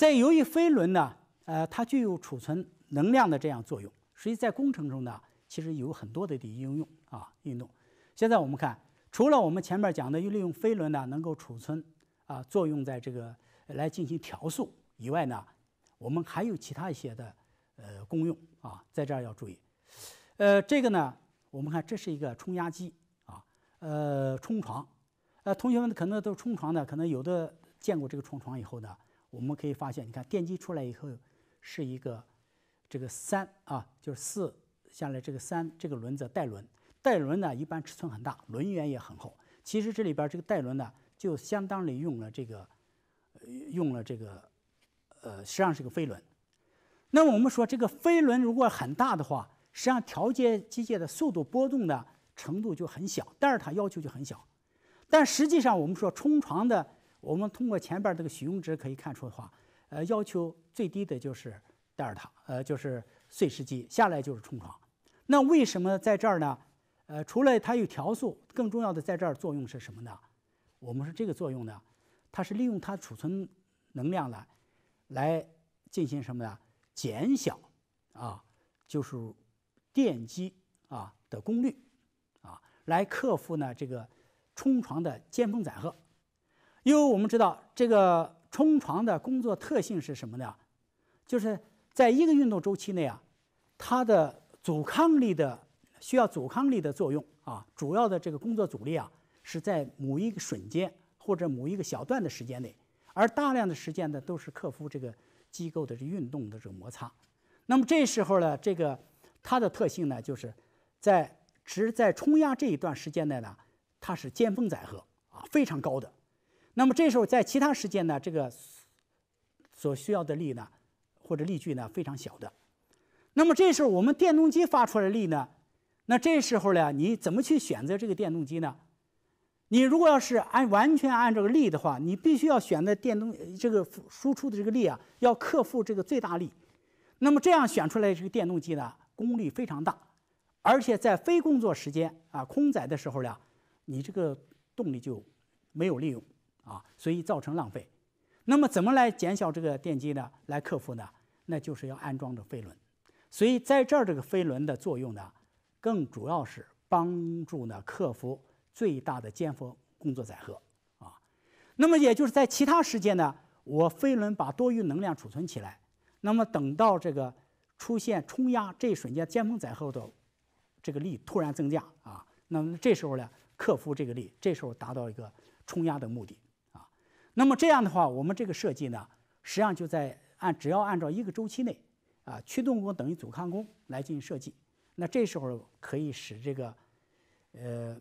在由于飞轮呢，呃，它具有储存能量的这样作用，实际在工程中呢，其实有很多的应用啊运动。现在我们看，除了我们前面讲的利用飞轮呢能够储存啊作用在这个来进行调速以外呢，我们还有其他一些的呃功用啊，在这儿要注意。呃，这个呢，我们看这是一个冲压机啊，呃，冲床。呃，同学们可能都冲床的，可能有的见过这个冲床以后呢。我们可以发现，你看电机出来以后，是一个这个三啊，就是四下来这个三，这个轮子带轮，带轮呢一般尺寸很大，轮缘也很厚。其实这里边这个带轮呢，就相当于用了这个用了这个呃，实际上是个飞轮。那我们说这个飞轮如果很大的话，实际上调节机械的速度波动的程度就很小，但是它要求就很小。但实际上我们说冲床的。我们通过前边这个许用值可以看出的话，呃，要求最低的就是德尔塔，呃，就是碎石机下来就是冲床。那为什么在这儿呢？呃，除了它有调速，更重要的在这儿作用是什么呢？我们是这个作用呢，它是利用它储存能量来，来进行什么呢？减小，啊，就是电机啊的功率，啊，来克服呢这个冲床的尖峰载荷。因为我们知道这个冲床的工作特性是什么呢？就是在一个运动周期内啊，它的阻抗力的需要阻抗力的作用啊，主要的这个工作阻力啊，是在某一个瞬间或者某一个小段的时间内，而大量的时间呢都是克服这个机构的这运动的这个摩擦。那么这时候呢，这个它的特性呢，就是在只在冲压这一段时间内呢，它是尖峰载荷啊，非常高的。那么这时候，在其他时间呢，这个所需要的力呢，或者力矩呢，非常小的。那么这时候，我们电动机发出来的力呢，那这时候呢，你怎么去选择这个电动机呢？你如果要是按完全按这个力的话，你必须要选择电动这个输出的这个力啊，要克服这个最大力。那么这样选出来这个电动机呢，功率非常大，而且在非工作时间啊，空载的时候呢，你这个动力就没有利用。啊，所以造成浪费。那么怎么来减小这个电机呢？来克服呢？那就是要安装着飞轮。所以在这儿，这个飞轮的作用呢，更主要是帮助呢克服最大的尖峰工作载荷啊。那么也就是在其他时间呢，我飞轮把多余能量储存起来。那么等到这个出现冲压这一瞬间尖峰载荷的这个力突然增加啊，那么这时候呢，克服这个力，这时候达到一个冲压的目的。那么这样的话，我们这个设计呢，实际上就在按只要按照一个周期内，啊，驱动功等于阻抗功来进行设计，那这时候可以使这个，呃，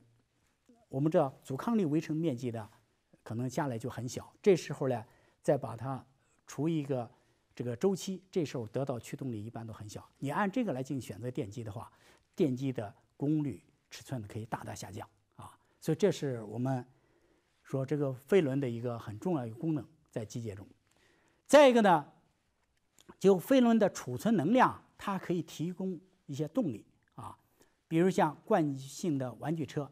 我们知道阻抗力围成面积的可能下来就很小，这时候呢，再把它除一个这个周期，这时候得到驱动力一般都很小。你按这个来进行选择电机的话，电机的功率尺寸可以大大下降啊，所以这是我们。说这个飞轮的一个很重要一个功能在机械中，再一个呢，就飞轮的储存能量，它可以提供一些动力啊，比如像惯性的玩具车，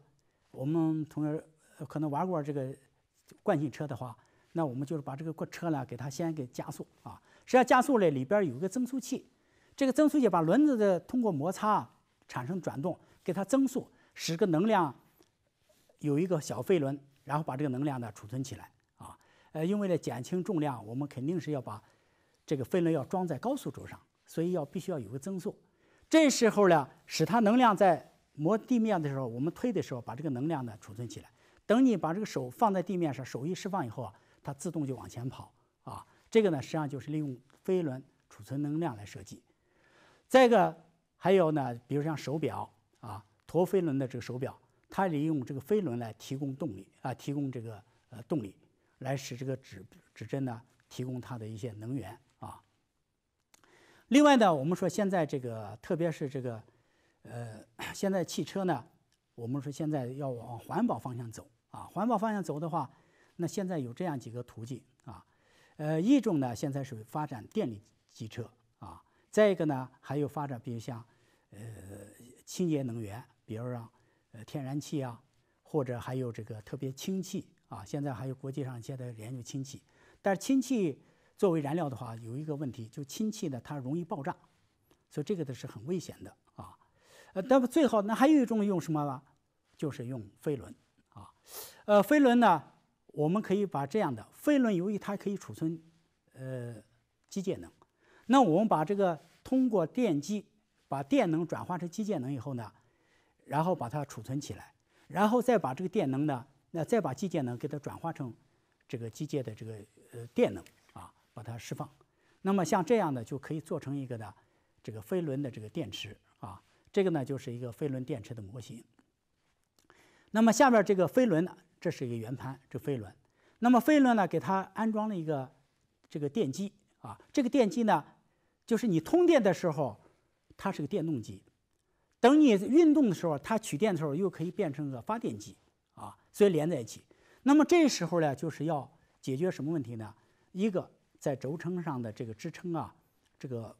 我们同学可能玩过这个惯性车的话，那我们就是把这个车呢给它先给加速啊，实际上加速呢里边有一个增速器，这个增速器把轮子的通过摩擦产生转动，给它增速，使个能量有一个小飞轮。然后把这个能量呢储存起来啊，呃，因为呢减轻重量，我们肯定是要把这个飞轮要装在高速轴上，所以要必须要有个增速。这时候呢，使它能量在磨地面的时候，我们推的时候把这个能量呢储存起来，等你把这个手放在地面上，手一释放以后啊，它自动就往前跑啊。这个呢，实际上就是利用飞轮储存能量来设计。再一个还有呢，比如像手表啊，陀飞轮的这个手表。它利用这个飞轮来提供动力啊，提供这个呃动力，来使这个指指针呢提供它的一些能源啊。另外呢，我们说现在这个特别是这个呃，现在汽车呢，我们说现在要往环保方向走啊。环保方向走的话，那现在有这样几个途径啊。呃，一种呢，现在是发展电力机车啊。再一个呢，还有发展比如像呃清洁能源，比如让。呃，天然气啊，或者还有这个特别氢气啊，现在还有国际上现在研究氢气，但是氢气作为燃料的话，有一个问题，就氢气呢它容易爆炸，所以这个的是很危险的啊。呃，那么最好那还有一种用什么了？就是用飞轮啊。呃，飞轮呢，我们可以把这样的飞轮，由于它可以储存呃机械能，那我们把这个通过电机把电能转化成机械能以后呢？然后把它储存起来，然后再把这个电能呢，那再把机械能给它转化成这个机械的这个呃电能啊，把它释放。那么像这样的就可以做成一个的这个飞轮的这个电池啊。这个呢就是一个飞轮电池的模型。那么下面这个飞轮呢，这是一个圆盘，这飞轮。那么飞轮呢，给它安装了一个这个电机啊。这个电机呢，就是你通电的时候，它是个电动机。等你运动的时候，它取电的时候又可以变成个发电机，啊，所以连在一起。那么这时候呢，就是要解决什么问题呢？一个在轴承上的这个支撑啊，这个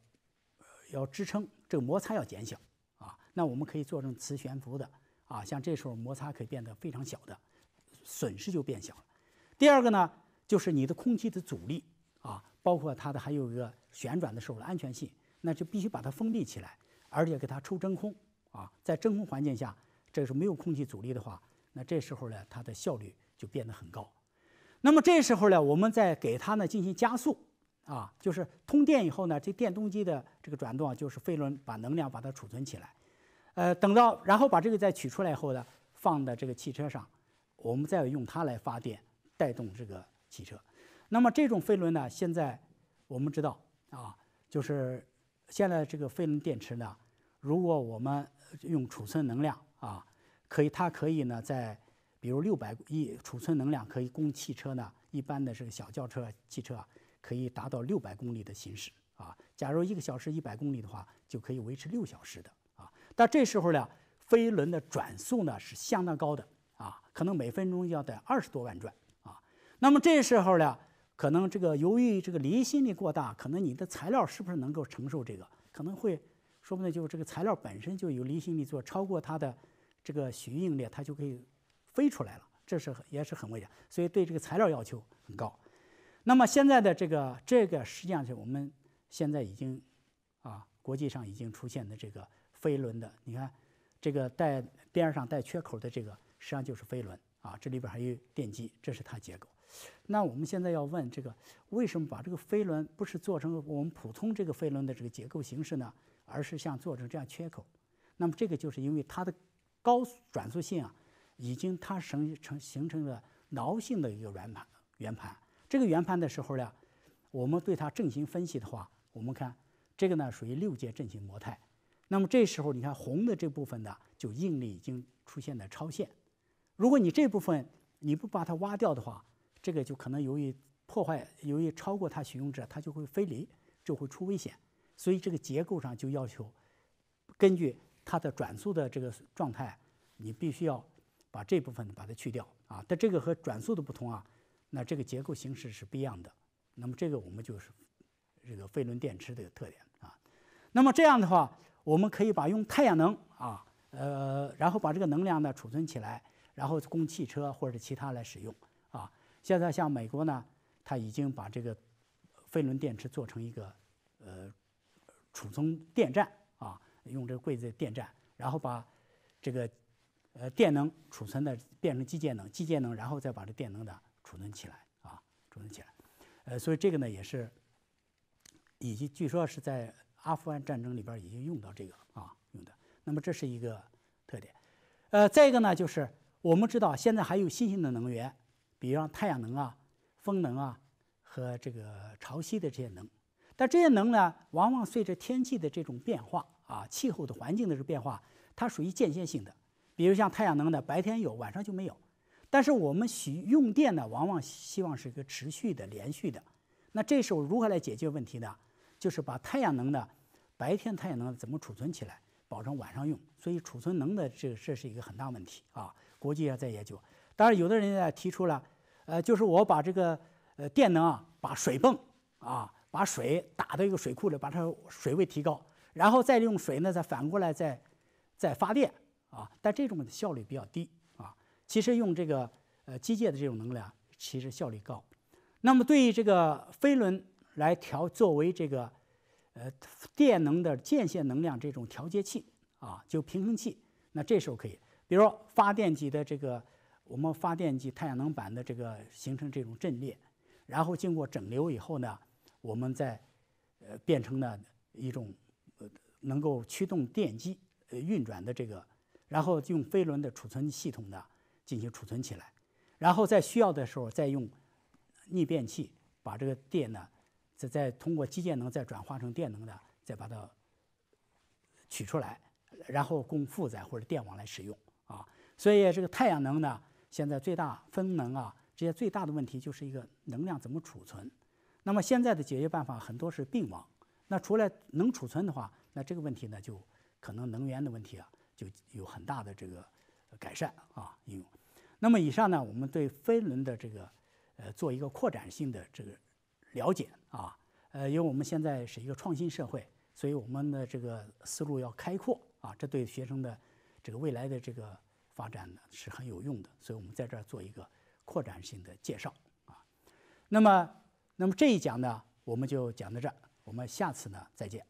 要支撑，这个摩擦要减小啊。那我们可以做成磁悬浮的啊，像这时候摩擦可以变得非常小的，损失就变小了。第二个呢，就是你的空气的阻力啊，包括它的还有一个旋转的时候的安全性，那就必须把它封闭起来，而且给它抽真空。啊，在真空环境下，这个是没有空气阻力的话，那这时候呢，它的效率就变得很高。那么这时候呢，我们再给它呢进行加速，啊，就是通电以后呢，这电动机的这个转动啊，就是飞轮把能量把它储存起来，呃，等到然后把这个再取出来后呢，放在这个汽车上，我们再用它来发电，带动这个汽车。那么这种飞轮呢，现在我们知道啊，就是现在这个飞轮电池呢。如果我们用储存能量啊，可以它可以呢，在比如六百亿储存能量可以供汽车呢，一般的这个小轿车汽车可以达到六百公里的行驶啊。假如一个小时一百公里的话，就可以维持六小时的啊。但这时候呢，飞轮的转速呢是相当高的啊，可能每分钟要在二十多万转啊。那么这时候呢，可能这个由于这个离心力过大，可能你的材料是不是能够承受这个？可能会。说不定就是这个材料本身就有离心力做，超过它的这个许应力，它就可以飞出来了，这是也是很危险，所以对这个材料要求很高。那么现在的这个这个实际上是我们现在已经啊国际上已经出现的这个飞轮的，你看这个带边上带缺口的这个实际上就是飞轮啊，这里边还有电机，这是它结构。那我们现在要问这个，为什么把这个飞轮不是做成我们普通这个飞轮的这个结构形式呢？而是像做成这样缺口，那么这个就是因为它的高速转速性啊，已经它形成形成了挠性的一个圆盘圆盘。这个圆盘的时候呢，我们对它阵型分析的话，我们看这个呢属于六阶阵型模态。那么这时候你看红的这部分呢，就应力已经出现了超限。如果你这部分你不把它挖掉的话，这个就可能由于破坏，由于超过它使用者，它就会分离，就会出危险。所以这个结构上就要求，根据它的转速的这个状态，你必须要把这部分把它去掉啊。但这个和转速的不同啊，那这个结构形式是不一样的。那么这个我们就是这个飞轮电池这个特点啊。那么这样的话，我们可以把用太阳能啊，呃，然后把这个能量呢储存起来，然后供汽车或者其他来使用啊。现在像美国呢，它已经把这个飞轮电池做成一个呃。储存电站啊，用这个柜子电站，然后把这个呃电能储存的变成机械能，机械能然后再把这电能的储存起来啊，储存起来。呃，所以这个呢也是，以及据说是在阿富汗战争里边已经用到这个啊用的。那么这是一个特点。呃，再一个呢就是，我们知道现在还有新型的能源，比如像太阳能啊、风能啊和这个潮汐的这些能。但这些能呢，往往随着天气的这种变化啊，气候的环境的这变化，它属于间歇性的。比如像太阳能的，白天有，晚上就没有。但是我们需用电呢，往往希望是一个持续的、连续的。那这时候如何来解决问题呢？就是把太阳能的白天太阳能怎么储存起来，保证晚上用。所以储存能的这这是一个很大问题啊。国际也在研究。当然，有的人呢提出了，呃，就是我把这个呃电能啊，把水泵啊。把水打到一个水库里，把它水位提高，然后再用水呢，再反过来再，再发电啊。但这种效率比较低啊。其实用这个呃机械的这种能量，其实效率高。那么对于这个飞轮来调作为这个，呃电能的间歇能量这种调节器啊，就平衡器。那这时候可以，比如发电机的这个我们发电机太阳能板的这个形成这种阵列，然后经过整流以后呢。我们在呃，变成了一种，呃，能够驱动电机呃运转的这个，然后用飞轮的储存系统呢进行储存起来，然后在需要的时候再用逆变器把这个电呢，再再通过机械能再转化成电能的，再把它取出来，然后供负载或者电网来使用啊。所以这个太阳能呢，现在最大风能啊，这些最大的问题就是一个能量怎么储存。那么现在的解决办法很多是并网，那除了能储存的话，那这个问题呢，就可能能源的问题啊，就有很大的这个改善啊应用。那么以上呢，我们对飞轮的这个呃做一个扩展性的这个了解啊，呃，因为我们现在是一个创新社会，所以我们的这个思路要开阔啊，这对学生的这个未来的这个发展呢是很有用的，所以我们在这儿做一个扩展性的介绍啊。那么。那么这一讲呢，我们就讲到这，我们下次呢再见。